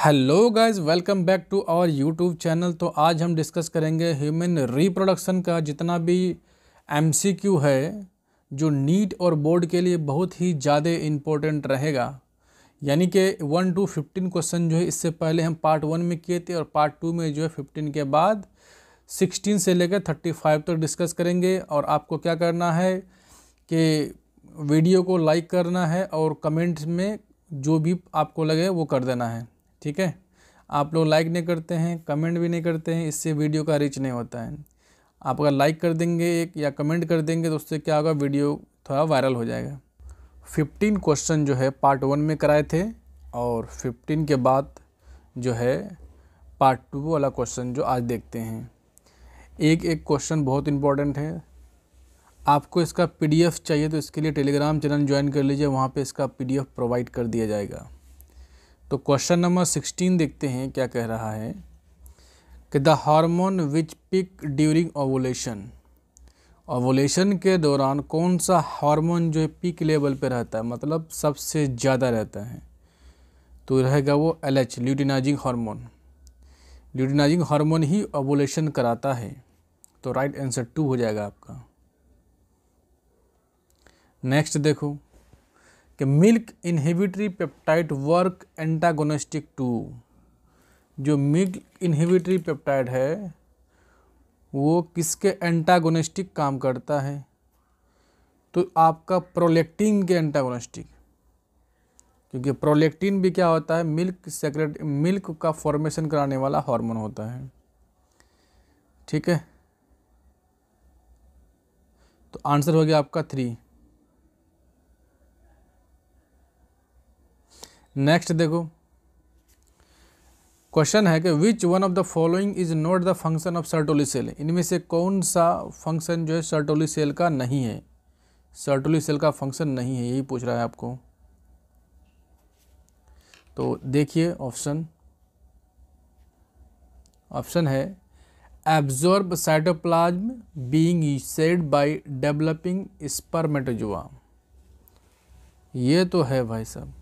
hello guys welcome back to our YouTube channel तो आज हम डिस्कस करेंगे ह्यूमन रिप्रोडक्शन का जितना भी एमसीक्यू है जो नीट और बोर्ड के लिए बहुत ही ज़्यादा इम्पोर्टेंट रहेगा यानी कि वन टू फिफ्टीन क्वेश्चन जो है इससे पहले हम पार्ट वन में किए थे और पार्ट टू में जो है फिफ्टीन के बाद सिक्सटीन से लेकर थर्टी फाइव तक डिस्कस करेंगे और आपको क्या करना है कि वीडियो को लाइक करना है और कमेंट्स में जो भी आपको लगे वो कर देना है ठीक है आप लोग लाइक नहीं करते हैं कमेंट भी नहीं करते हैं इससे वीडियो का रीच नहीं होता है आप अगर लाइक कर देंगे एक या कमेंट कर देंगे तो उससे क्या होगा वीडियो थोड़ा वायरल हो जाएगा फिफ्टीन क्वेश्चन जो है पार्ट वन में कराए थे और फिफ्टीन के बाद जो है पार्ट टू वाला क्वेश्चन जो आज देखते हैं एक एक क्वेश्चन बहुत इंपॉर्टेंट है आपको इसका पीडीएफ चाहिए तो इसके लिए टेलीग्राम चैनल ज्वाइन कर लीजिए वहाँ पे इसका पीडीएफ प्रोवाइड कर दिया जाएगा तो क्वेश्चन नंबर सिक्सटीन देखते हैं क्या कह रहा है कि the hormone which peak during ovulation ovulation के दौरान कौन सा हार्मोन जो है पिक लेवल पे रहता है मतलब सबसे ज़्यादा रहता है तो रहेगा वो L H luteinizing hormone luteinizing hormone ही ओवोलेशन कराता है तो राइट आंसर टू हो जाएगा आपका नेक्स्ट देखो कि milk inhibitory peptide work antagonistic to जो मिल्क इन्हिबिटरी पेप्टाइड है वो किसके एंटागोनिस्टिक काम करता है तो आपका प्रोलेक्टिन के एंटागोनिस्टिक क्योंकि प्रोलेक्टिन भी क्या होता है मिल्क सेक्रेट मिल्क का फॉर्मेशन कराने वाला हार्मोन होता है ठीक है तो आंसर हो गया आपका थ्री नेक्स्ट देखो क्वेश्चन है कि which one of the following is not the function of Sertoli cell इनमें से कौन सा फंक्शन जो है सर्टोली सेल का नहीं है सर्टोली सेल का फंक्शन नहीं है यही पूछ रहा है आपको तो देखिए ऑप्शन ऑप्शन है absorb cytoplasm being shed by developing spermatozoa ये तो है भाई साहब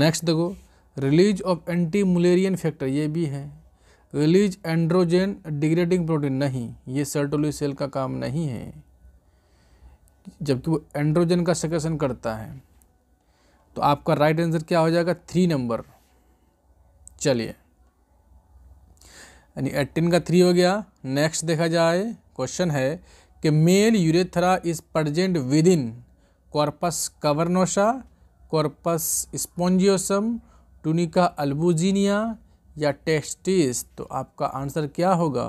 नेक्स्ट देखो release of anti Mullerian factor ये भी है रिलीज एंड्रोजन डिग्रेडिंग प्रोटीन नहीं ये सर्टोली सेल का काम नहीं है जबकि वो एंड्रोजन का सेक्रेशन करता है तो आपका राइट आंसर क्या हो जाएगा थ्री नंबर चलिए यानी एटीन का थ्री हो गया नेक्स्ट देखा जाए क्वेश्चन है कि male urethra is present within corpus cavernosa corpus spongiosum tunica albuginea या टेस्टिस तो आपका आंसर क्या होगा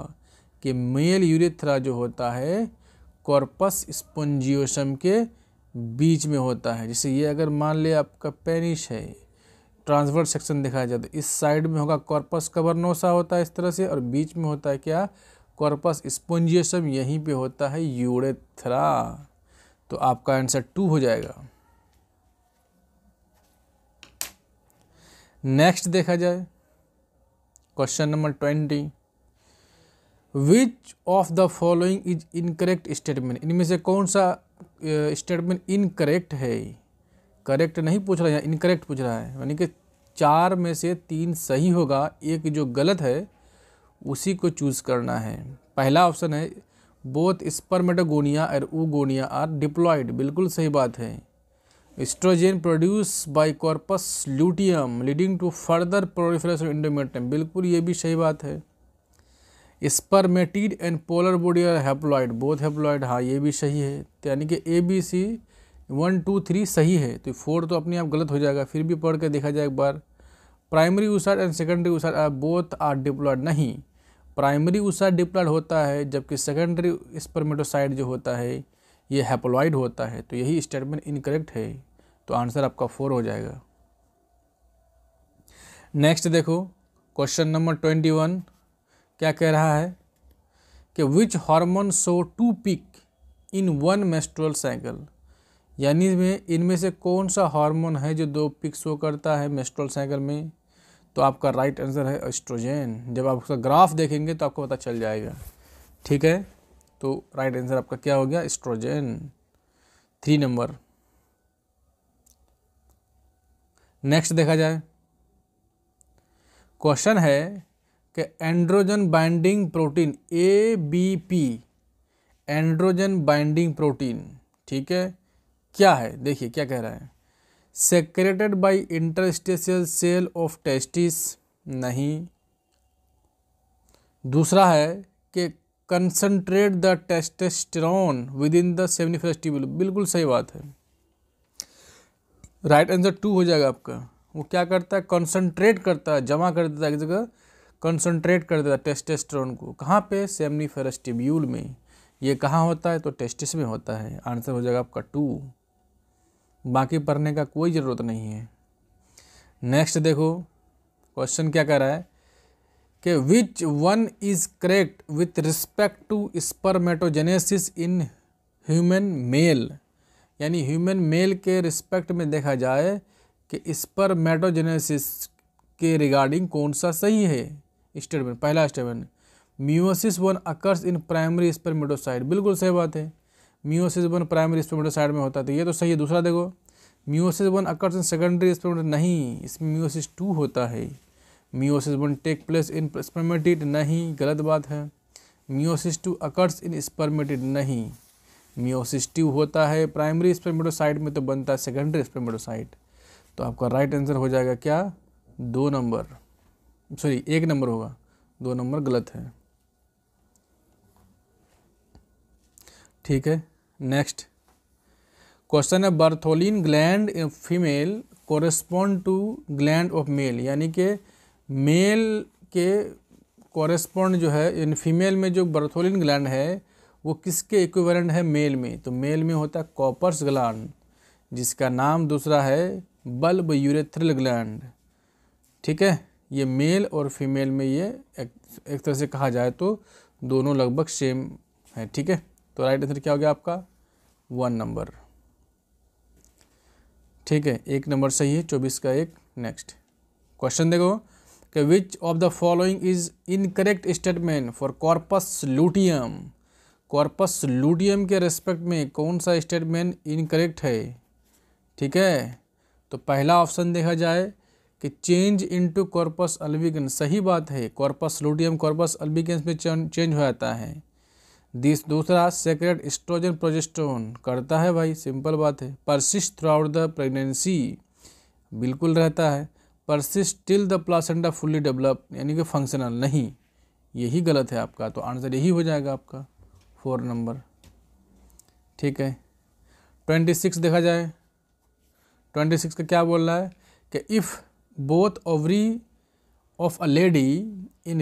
कि मेल यूरेथ्रा जो होता है कॉर्पस स्पॉन्जियोसम के बीच में होता है जैसे ये अगर मान ले आपका पेनिश है ट्रांसवर्ट सेक्शन दिखाया जाता तो है इस साइड में होगा कॉर्पस कवरनोसा होता है इस तरह से और बीच में होता है क्या कॉर्पस स्पॉन्जियोसम यहीं पे होता है यूरेथ्रा तो आपका आंसर टू हो जाएगा नेक्स्ट देखा जाए question number twenty which of the following is incorrect statement इनमें से कौन सा स्टेटमेंट uh, इनकरेक्ट है करेक्ट नहीं पूछ रहा है इनकरेक्ट पूछ रहा है यानी कि चार में से तीन सही होगा एक जो गलत है उसी को चूज़ करना है पहला ऑप्शन है बोथ स्पर्मेटोगोनिया और ऊगोनिया आर डिप्लॉयड बिल्कुल सही बात है estrogen produce by corpus luteum leading to further proliferation of बिल्कुल ये भी सही बात है स्पर्मेटिड एंड पोलर बॉडी और हेप्लॉइड बोथ हेप्लॉइड हाँ ये भी सही है तो यानी कि A B C one two three सही है तो फोर तो अपने आप गलत हो जाएगा फिर भी पढ़ के देखा जाए एक बार primary oocyte and secondary oocyte both are diploid नहीं प्राइमरी उसार डिप्लॉयड होता है जबकि सेकेंडरी स्पर्मेटोसाइड जो होता है ये हैपोलॉइड होता है तो यही स्टेटमेंट इनकरेक्ट है तो आंसर आपका फोर हो जाएगा नेक्स्ट देखो क्वेश्चन नंबर ट्वेंटी वन क्या कह रहा है कि which hormone show to peak in one menstrual cycle यानी में इनमें से कौन सा हार्मोन है जो दो पिक शो करता है मेस्ट्रल साइकिल में तो आपका राइट आंसर है एस्ट्रोजेन जब आप उसका ग्राफ देखेंगे तो आपको पता चल जाएगा ठीक है तो राइट आंसर आपका क्या हो गया एस्ट्रोजन थ्री नंबर नेक्स्ट देखा जाए क्वेश्चन है कि androgen binding protein A B P androgen binding protein ठीक है क्या है देखिए क्या कह रहा है secreted by interstitial cell of testis नहीं दूसरा है कि concentrate the testosterone within the seminiferous बिल्कुल सही बात है राइट आंसर टू हो जाएगा आपका वो क्या करता है कंसनट्रेट करता है जमा कर देता है एक जगह कंसनट्रेट कर देता है टेस्टेस्टेरॉन को कहाँ पे सेमनी फेस्टिब्यूल में ये कहाँ होता है तो टेस्टिस में होता है आंसर हो जाएगा आपका टू बाकी पढ़ने का कोई ज़रूरत नहीं है नेक्स्ट देखो क्वेश्चन क्या कह रहा है कि which one is correct with respect to spermatogenesis in human male यानी ह्यूमन मेल के रिस्पेक्ट में देखा जाए कि स्पर्मेटोजेनेसिस के रिगार्डिंग कौन सा सही है स्टेटमेंट पहला statement meiosis one occurs in primary spermatocyte बिल्कुल सही बात है म्यूसिस वन प्राइमरी स्पर्मेटोसाइड में होता है तो ये तो सही है दूसरा देखो meiosis one occurs in secondary spermatocyte नहीं इसमें म्यूसिस टू होता है meiosis one take place in spermatid नहीं गलत बात है meiosis two occurs in spermatid नहीं मियोसिस टू होता है प्राइमरी स्पर्मेटोसाइट में तो बनता है सेकेंडरी स्पर्मेटोसाइट तो आपका राइट right आंसर हो जाएगा क्या दो नंबर सॉरी एक नंबर होगा दो नंबर गलत है ठीक है नेक्स्ट क्वेश्चन है Bartholin gland in female correspond to gland of male यानी कि मेल के कॉरेस्पॉन्ड जो है इन फीमेल में जो बर्थोलिन ग्लैंड है वो किसके इक्विवेलेंट है मेल में तो मेल में होता है कॉपर्स ग्लैंड जिसका नाम दूसरा है बल्ब यूरेथ्रल ग्लैंड ठीक है ये मेल और फीमेल में ये एक, एक तरह से कहा जाए तो दोनों लगभग सेम है ठीक है तो राइट आंसर क्या हो गया आपका वन नंबर ठीक है एक नंबर सही है चौबीस का एक नेक्स्ट क्वेश्चन देखो कि which of the following is incorrect statement for corpus luteum corpus luteum के रेस्पेक्ट में कौन सा स्टेटमेंट इनकरेक्ट है ठीक है तो पहला ऑप्शन देखा जाए कि चेंज इनटू कॉर्पस अल्विगन सही बात है कॉर्पस लूटियम कॉर्पस अल्बिगन्स में चेंज हो जाता है दिस दूसरा सेक्रेट एस्ट्रोजन प्रोजेस्टोन करता है भाई सिंपल बात है persist throughout the pregnancy बिल्कुल रहता है persist till the placenta fully develop यानी कि फंक्शनल नहीं यही गलत है आपका तो आंसर यही हो जाएगा आपका फोर नंबर ठीक है ट्वेंटी सिक्स देखा जाए ट्वेंटी सिक्स का क्या बोल रहा है कि if both ovary of a lady in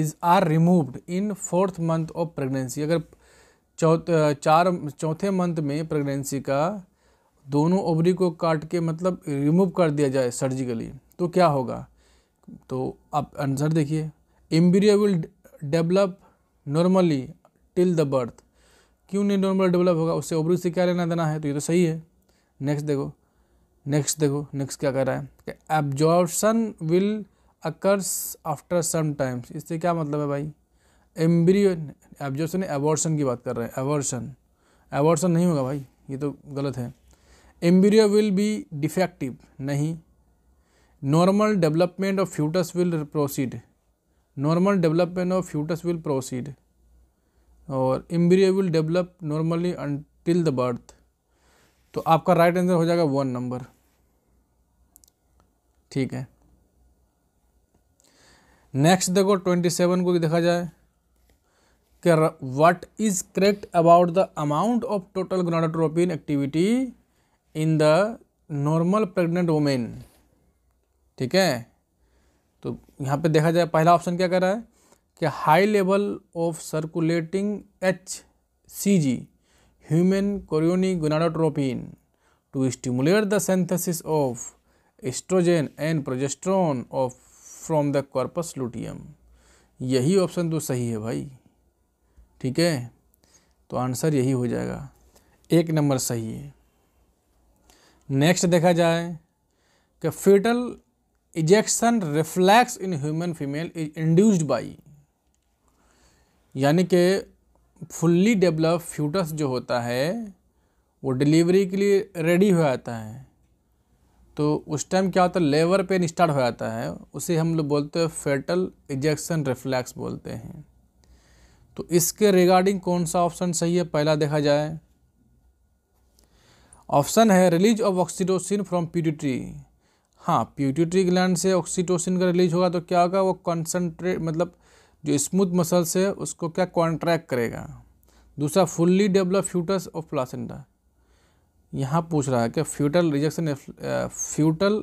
is are removed in fourth month of pregnancy अगर चौथ चार चौथे मंथ में प्रेगनेंसी का दोनों ओवरी को काट के मतलब रिमूव कर दिया जाए सर्जिकली तो क्या होगा तो आप आंसर देखिए embryo will develop normally till the birth क्यों नहीं नॉर्मल डेवलप होगा उससे ओबरू से क्या लेना देना है तो ये तो सही है नेक्स्ट देखो नेक्स्ट देखो नेक्स्ट क्या कर रहा है absorption will occurs after some times इससे क्या मतलब है भाई एम्ब्रियो एब्जॉर्बसन एवॉर्सन की बात कर रहे हैं एवॉर्सन एवॉर्सन नहीं होगा भाई ये तो गलत है एम्ब्रियो विल बी डिफेक्टिव नहीं normal development of foetus will proceed normal development of foetus will proceed और embryo will develop normally until the birth तो आपका राइट आंसर हो जाएगा वन नंबर ठीक है नेक्स्ट देखो ट्वेंटी सेवन को देखा जाए कि what is correct about the amount of total gonadotropin activity in the normal pregnant women ठीक है तो यहाँ पे देखा जाए पहला ऑप्शन क्या कर रहा है कि high level of circulating H C G human chorionic gonadotropin to stimulate the synthesis of estrogen and progesterone of from the corpus luteum यही ऑप्शन तो सही है भाई ठीक है तो आंसर यही हो जाएगा एक नंबर सही है नेक्स्ट देखा जाए कि foetal ejection reflex in human female is induced by यानी कि फुल्ली डेवलप फ्यूटस जो होता है वो डिलीवरी के लिए रेडी हो जाता है तो उस टाइम क्या होता है लेबर पेन स्टार्ट हो जाता है उसे हम लोग बोलते हैं फेटल इजेक्शन रिफ्लैक्स बोलते हैं तो इसके रिगार्डिंग कौन सा ऑप्शन सही है पहला देखा जाए ऑप्शन है release of oxytocin from pituitary हाँ प्यूटिट्री ग्लैंड से ऑक्सीटोसिन का रिलीज होगा तो क्या होगा वो कॉन्सेंट्रेट मतलब जो स्मूथ मसल्स है उसको क्या कॉन्ट्रैक्ट करेगा दूसरा fully develop foetus of placenta यहाँ पूछ रहा है कि foetal rejection foetal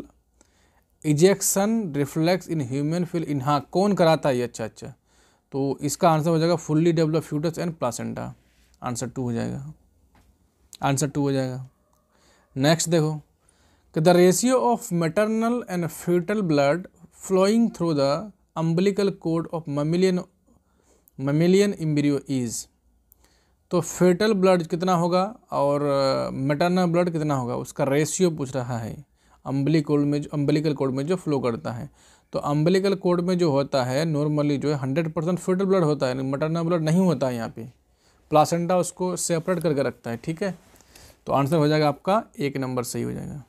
ejection reflex in human फील इन हाँ कौन कराता है ये अच्छा अच्छा तो इसका आंसर हो जाएगा fully develop foetus and placenta answer two हो जाएगा आंसर टू हो जाएगा नेक्स्ट देखो the ratio of maternal and foetal blood flowing through the umbilical cord of mammalian mammalian embryo is तो फेटल ब्लड कितना होगा और मेटरनल uh, ब्लड कितना होगा उसका रेशियो पूछ रहा है अम्बली कोड में जो अम्बलिकल कोड में जो फ्लो करता है तो अम्बलिकल कोड में जो होता है नॉर्मली जो है हंड्रेड परसेंट फेटल ब्लड होता है मटरनल ब्लड नहीं होता है यहाँ पे प्लासेंटा उसको सेपरेट करके रखता है ठीक है तो आंसर हो जाएगा आपका एक नंबर सही हो जाएगा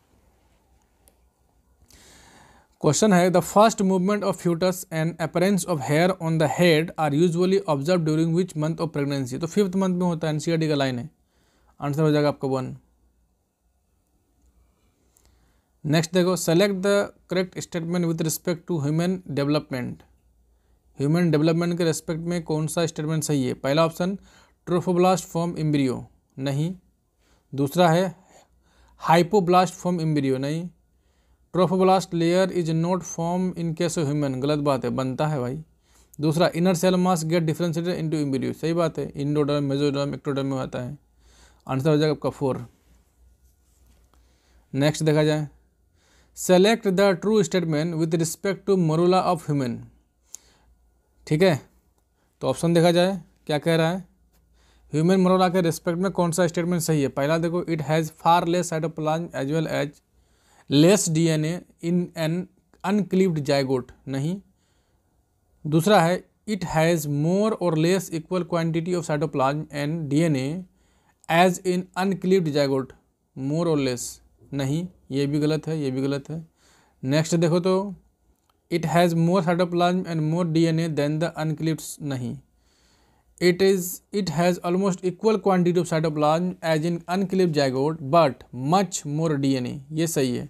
क्वेश्चन है the first movement of foetus and appearance of hair on the head are usually observe during which month of pregnancy तो फिफ्थ मंथ में होता है एनसीआरडी e का लाइन है आंसर हो जाएगा आपका वन नेक्स्ट देखो select the correct statement with respect to human development human development के रेस्पेक्ट में कौन सा स्टेटमेंट सही है पहला ऑप्शन ट्रोफोब्लास्ट फॉर्म इम्ब्रियो नहीं दूसरा है हाइपोब्लास्ट फॉर्म इम्ब्रियो नहीं trophoblast layer is not form in case of human गलत बात है बनता है भाई दूसरा inner cell mass get differentiated into embryo सही बात है इंडोडर्म मेजोडर्म एक्टोडर्म में आता है आंसर हो जाएगा आपका फोर नेक्स्ट देखा जाए select the true statement with respect to morula of human ठीक है तो ऑप्शन देखा जाए क्या कह रहा है ह्यूमन मोरूला के रिस्पेक्ट में कौन सा स्टेटमेंट सही है पहला देखो it has far less cytoplasm as well as less DNA in an uncleaved zygote नहीं दूसरा है it has more or less equal quantity of cytoplasm and DNA as in uncleaved zygote more or less नहीं ये भी गलत है ये भी गलत है नेक्स्ट देखो तो it has more cytoplasm and more DNA than the uncleaved नहीं it is it has almost equal quantity of cytoplasm as in unclipped zygote but much more dna ये सही है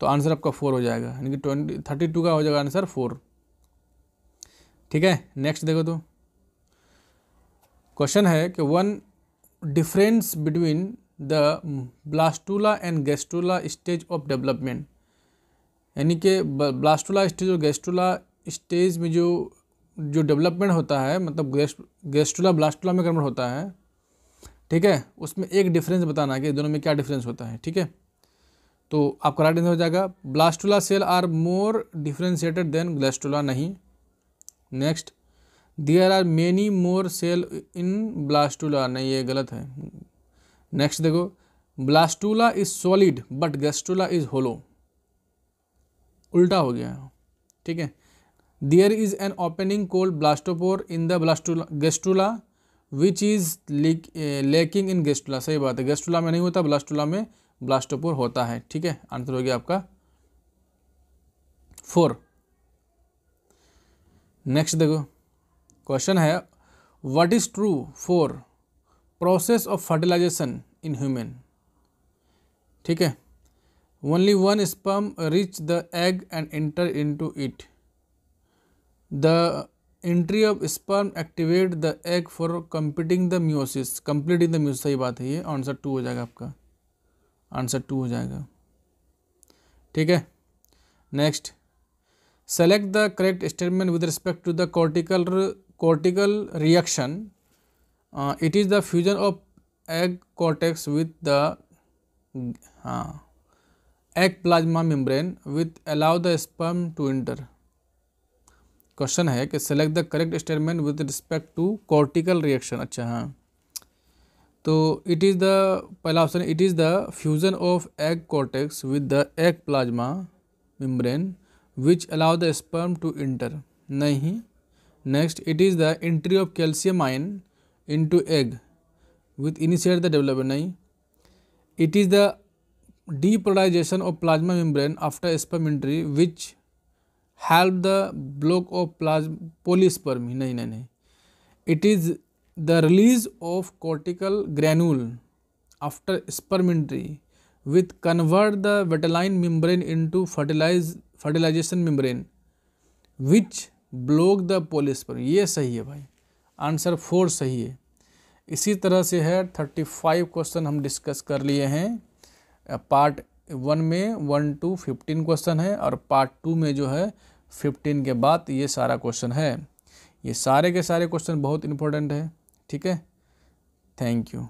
तो आंसर आपका फोर हो जाएगा यानी कि ट्वेंटी थर्टी टू का हो जाएगा आंसर फोर ठीक है नेक्स्ट देखो तो क्वेश्चन है कि one difference between the blastula and gastrula stage of development यानी कि ब्लास्टूला स्टेज और गेस्टूला स्टेज में जो जो डेवलपमेंट होता है मतलब गेस्ट ब्लास्टूला में क्रमण होता है ठीक है उसमें एक डिफरेंस बताना कि दोनों में क्या डिफरेंस होता है ठीक है तो आपका राइट आंसर हो जाएगा blastula cell are more differentiated than gastrula नहीं next there are many more cell in blastula नहीं ये गलत है नेक्स्ट देखो blastula is solid but gastrula is hollow उल्टा हो गया है ठीक है there is an opening called blastopore in the blastula gastrula which is lacking in gastrula सही बात है गेस्टुला में नहीं होता ब्लास्टुला में ब्लास्टोपुर होता है ठीक है आंसर हो गया आपका फोर नेक्स्ट देखो क्वेश्चन है what is true for process of fertilisation in human ठीक है only one sperm reach the egg and enter into it the entry of sperm activate the egg for completing the meiosis completing the meiosis सही बात है ये answer two हो जाएगा आपका answer two हो जाएगा ठीक है next select the correct statement with respect to the cortical cortical reaction it is the fusion of egg cortex with the हाँ egg plasma membrane with allow the sperm to enter question है कि select the correct statement with respect to cortical reaction अच्छा हाँ तो it is the पहला option it is the fusion of egg cortex with the egg plasma membrane which allow the sperm to enter नहीं next it is the entry of calcium ion into egg with initiate the development नहीं it is the of plasma membrane after sperm sperm which help the block of of polyspermy नहीं नहीं नहीं it is the release of cortical granule after sperm entry with convert the vitelline membrane to fertilize fertilization membrane which block the polyspermy ये सही है भाई answer four सही है इसी तरह से है थर्टी फाइव क्वेश्चन हम डिस्कस कर लिए हैं पार्ट वन में वन टू फिफ्टीन क्वेश्चन है और पार्ट टू में जो है फिफ्टीन के बाद ये सारा क्वेश्चन है ये सारे के सारे क्वेश्चन बहुत इंपॉर्टेंट है ठीक है थैंक यू